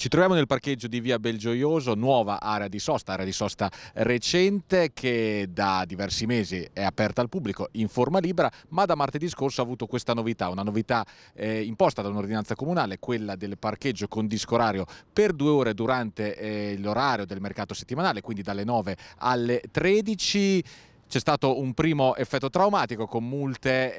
Ci troviamo nel parcheggio di via Belgioioso, nuova area di sosta, area di sosta recente che da diversi mesi è aperta al pubblico in forma libera, ma da martedì scorso ha avuto questa novità, una novità eh, imposta da un'ordinanza comunale, quella del parcheggio con disco orario per due ore durante eh, l'orario del mercato settimanale, quindi dalle 9 alle 13. C'è stato un primo effetto traumatico con multe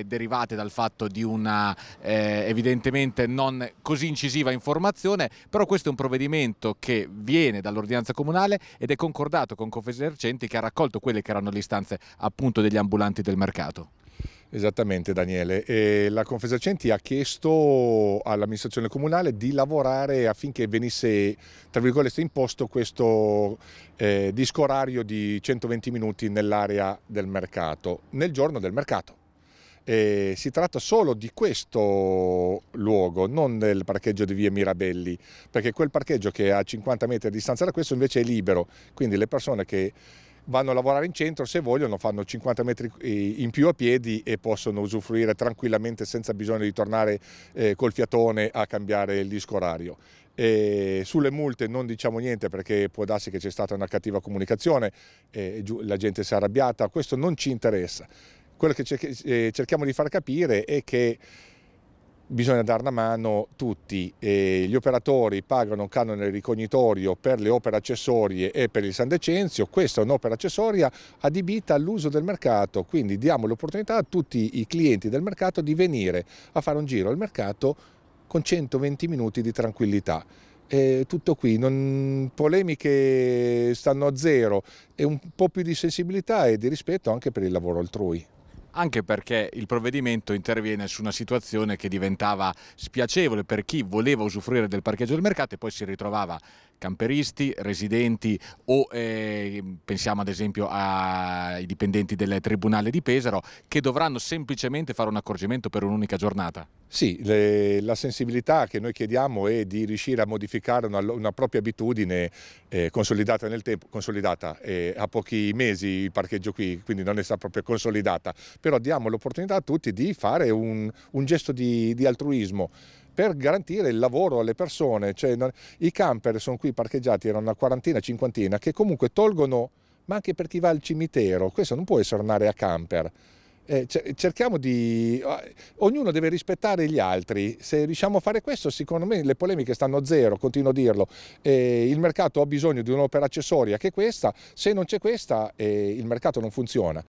eh, derivate dal fatto di una eh, evidentemente non così incisiva informazione, però questo è un provvedimento che viene dall'ordinanza comunale ed è concordato con Confesercenti che ha raccolto quelle che erano le istanze appunto degli ambulanti del mercato. Esattamente Daniele, e la Confesercenti ha chiesto all'amministrazione comunale di lavorare affinché venisse tra virgolette imposto questo eh, orario di 120 minuti nell'area del mercato, nel giorno del mercato. E si tratta solo di questo luogo, non del parcheggio di via Mirabelli, perché quel parcheggio che è a 50 metri di distanza da questo invece è libero, quindi le persone che vanno a lavorare in centro, se vogliono fanno 50 metri eh, in più a piedi e possono usufruire tranquillamente senza bisogno di tornare eh, col fiatone a cambiare il disco orario. E sulle multe non diciamo niente perché può darsi che c'è stata una cattiva comunicazione, eh, la gente si è arrabbiata, questo non ci interessa. Quello che eh, cerchiamo di far capire è che bisogna dare una mano tutti. E gli operatori pagano un canone ricognitorio per le opere accessorie e per il San Decenzio, questa è un'opera accessoria adibita all'uso del mercato, quindi diamo l'opportunità a tutti i clienti del mercato di venire a fare un giro al mercato con 120 minuti di tranquillità. E tutto qui, non, polemiche stanno a zero e un po' più di sensibilità e di rispetto anche per il lavoro altrui anche perché il provvedimento interviene su una situazione che diventava spiacevole per chi voleva usufruire del parcheggio del mercato e poi si ritrovava camperisti, residenti o eh, pensiamo ad esempio ai dipendenti del Tribunale di Pesaro che dovranno semplicemente fare un accorgimento per un'unica giornata? Sì, le, la sensibilità che noi chiediamo è di riuscire a modificare una, una propria abitudine eh, consolidata nel tempo, consolidata eh, a pochi mesi il parcheggio qui, quindi non è stata proprio consolidata, però diamo l'opportunità a tutti di fare un, un gesto di, di altruismo per garantire il lavoro alle persone. Cioè, I camper sono qui parcheggiati, erano una quarantina, cinquantina, che comunque tolgono, ma anche per chi va al cimitero, questo non può essere un'area camper. Eh, cerchiamo di... Eh, ognuno deve rispettare gli altri, se riusciamo a fare questo secondo me le polemiche stanno a zero, continuo a dirlo, eh, il mercato ha bisogno di un'opera accessoria che è questa, se non c'è questa eh, il mercato non funziona.